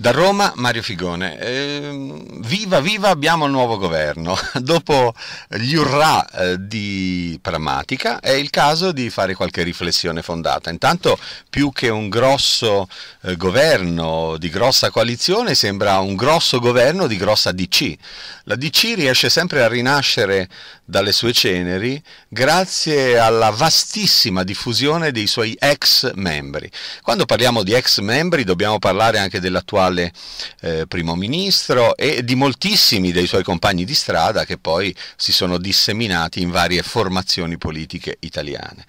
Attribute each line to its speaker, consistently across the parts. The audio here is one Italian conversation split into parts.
Speaker 1: Da Roma Mario Figone, eh, viva viva abbiamo il nuovo governo, dopo gli urrà eh, di Pramatica è il caso di fare qualche riflessione fondata, intanto più che un grosso eh, governo di grossa coalizione sembra un grosso governo di grossa DC, la DC riesce sempre a rinascere dalle sue ceneri grazie alla vastissima diffusione dei suoi ex membri, quando parliamo di ex membri dobbiamo parlare anche dell'attuale attuale eh, primo ministro e di moltissimi dei suoi compagni di strada che poi si sono disseminati in varie formazioni politiche italiane.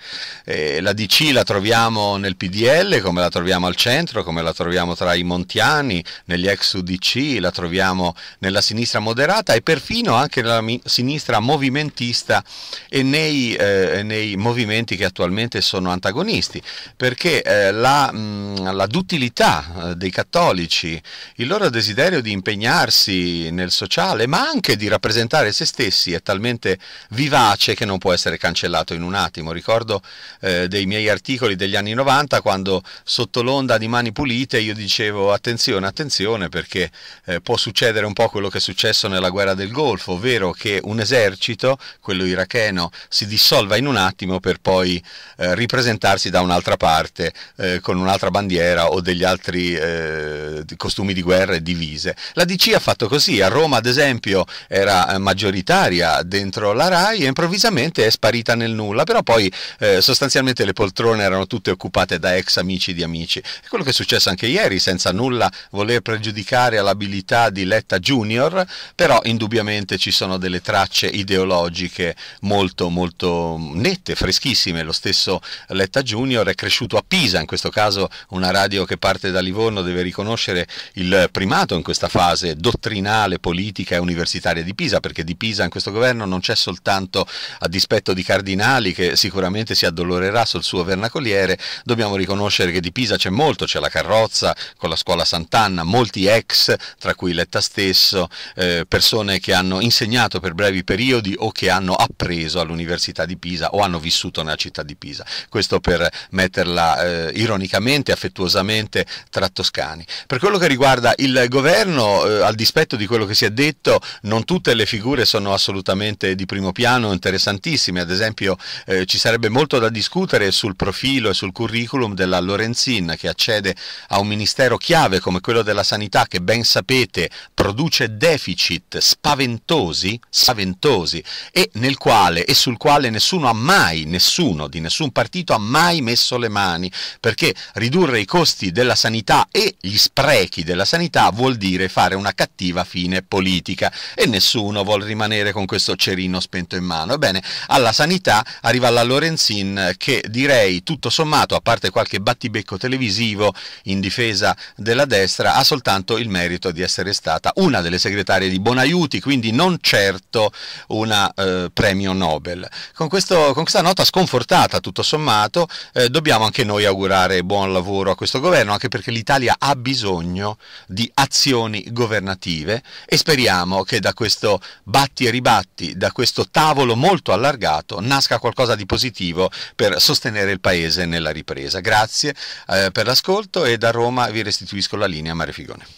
Speaker 1: Eh, la DC la troviamo nel PDL, come la troviamo al centro, come la troviamo tra i Montiani, negli ex UDC, la troviamo nella sinistra moderata e perfino anche nella sinistra movimentista e nei, eh, nei movimenti che attualmente sono antagonisti, perché eh, la, mh, mm, la duttilità eh, dei cattolici artisti, il loro desiderio di impegnarsi nel sociale, ma anche di rappresentare se stessi è talmente vivace che non può essere cancellato in un attimo. Ricordo eh, dei miei articoli degli anni 90 quando sotto l'onda di Mani Pulite io dicevo attenzione, attenzione perché eh, può succedere un po' quello che è successo nella guerra del Golfo, ovvero che un esercito, quello iracheno, si dissolva in un attimo per poi eh, ripresentarsi da un'altra parte eh, con un'altra bandiera o degli altri eh, costumi di guerra e divise. La DC ha fatto così, a Roma ad esempio era eh, maggioritaria dentro la RAI e improvvisamente è sparita nel nulla, però poi eh, sostanzialmente le poltrone erano tutte occupate da ex amici di amici. È quello che è successo anche ieri, senza nulla voler pregiudicare all'abilità di Letta Junior, però indubbiamente ci sono delle tracce ideologiche molto molto nette, freschissime. Lo stesso Letta Junior è cresciuto a Pisa, in questo caso una radio che parte da Livorno deve riconoscere il primato in questa fase dottrinale, politica e universitaria di Pisa, perché di Pisa in questo governo non c'è soltanto, a dispetto di Cardinali, che sicuramente si addolorerà sul suo vernacoliere, dobbiamo riconoscere che di Pisa c'è molto, c'è la Carrozza con la scuola Sant'Anna, molti ex, tra cui Letta stesso, eh, persone che hanno insegnato per brevi periodi o che hanno appreso all'Università di Pisa o hanno vissuto nella città di Pisa. Questo per metterla eh, ironicamente, affettuosamente tra toscani. Per quello che riguarda il governo, eh, al dispetto di quello che si è detto, non tutte le figure sono assolutamente di primo piano, interessantissime. Ad esempio, eh, ci sarebbe molto da discutere sul profilo e sul curriculum della Lorenzin, che accede a un ministero chiave come quello della sanità, che ben sapete produce deficit spaventosi, spaventosi e nel quale e sul quale nessuno ha mai, nessuno di nessun partito ha mai messo le mani, perché ridurre i costi della sanità e gli sprechi sprechi della sanità vuol dire fare una cattiva fine politica e nessuno vuole rimanere con questo cerino spento in mano. Ebbene, alla sanità arriva la Lorenzin che direi tutto sommato, a parte qualche battibecco televisivo in difesa della destra, ha soltanto il merito di essere stata una delle segretarie di Bonaiuti, quindi non certo una eh, premio Nobel. Con, questo, con, questa nota sconfortata tutto sommato eh, dobbiamo anche noi augurare buon lavoro a questo governo, anche perché l'Italia ha bisogno bisogno di azioni governative e speriamo che da questo batti e ribatti, da questo tavolo molto allargato, nasca qualcosa di positivo per sostenere il Paese nella ripresa. Grazie eh, per l'ascolto e da Roma vi restituisco la linea Mare Figone.